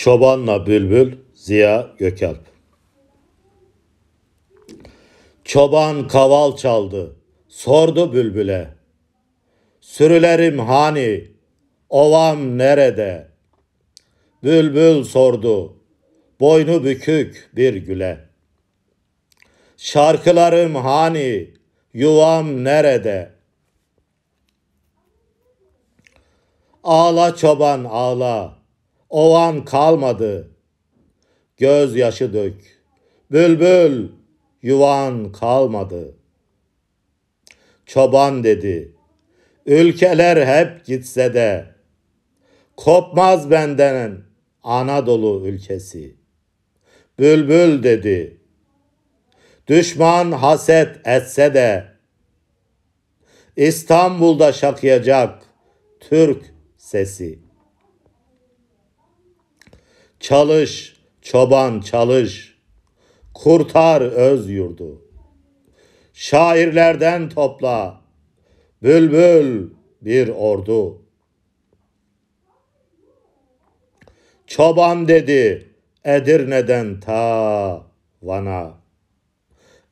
Çobanla Bülbül Ziya Gökalp Çoban kaval çaldı, sordu bülbüle. Sürülerim hani, ovam nerede? Bülbül sordu, boynu bükük bir güle. Şarkılarım hani, yuvam nerede? Ağla çoban ağla, Ovan kalmadı. Göz yaşı dök. Bülbül yuvan kalmadı. Çoban dedi. Ülkeler hep gitse de kopmaz benden Anadolu ülkesi. Bülbül dedi. Düşman haset etse de İstanbul'da şakıyacak Türk sesi. Çalış çoban çalış. Kurtar öz yurdu. Şairlerden topla. Bülbül bir ordu. Çoban dedi Edirne'den ta Van'a.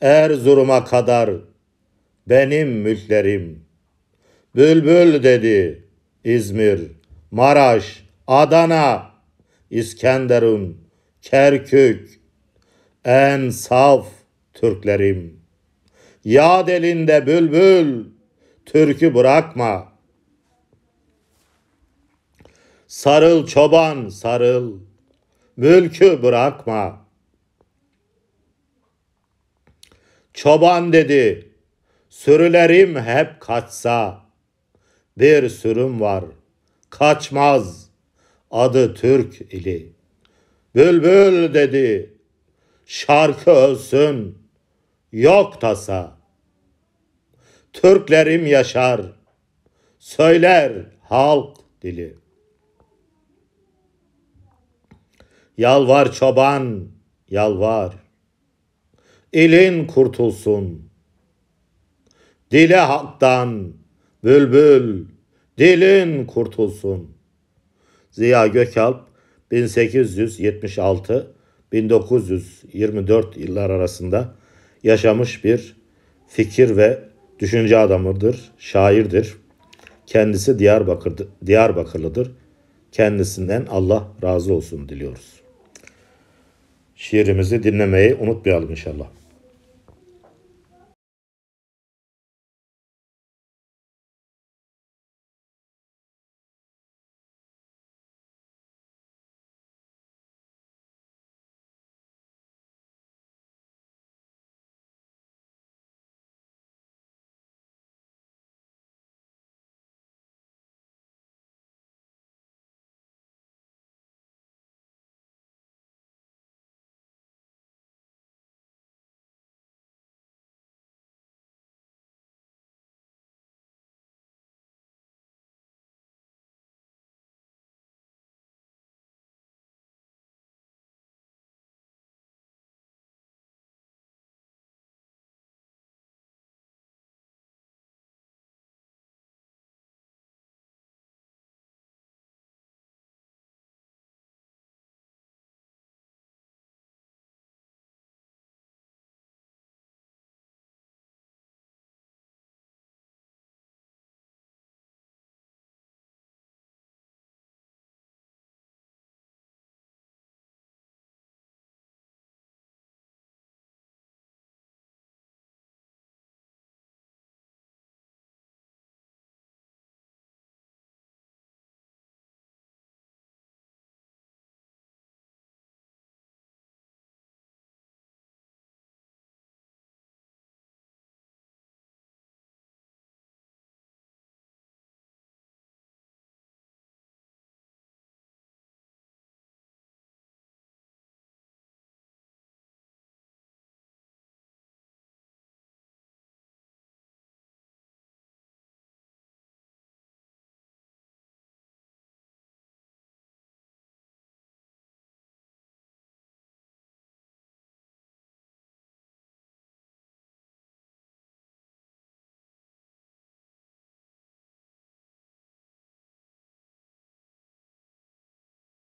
Erzurum'a kadar benim mülklerim. Bülbül dedi İzmir, Maraş, Adana, İskenderun, Kerkük, en saf Türklerim. Yad elinde bülbül, türkü bırakma. Sarıl çoban sarıl, mülkü bırakma. Çoban dedi, sürülerim hep kaçsa, bir sürüm var, kaçmaz.'' adı Türk ili. Bülbül dedi, şarkı ölsün, yok tasa. Türklerim yaşar, söyler halk dili. Yalvar çoban, yalvar. İlin kurtulsun. Dile haktan, bülbül, dilin kurtulsun.'' Ziya Gökalp 1876-1924 yıllar arasında yaşamış bir fikir ve düşünce adamıdır, şairdir. Kendisi Diyarbakır, Diyarbakırlıdır. Kendisinden Allah razı olsun diliyoruz. Şiirimizi dinlemeyi unutmayalım inşallah.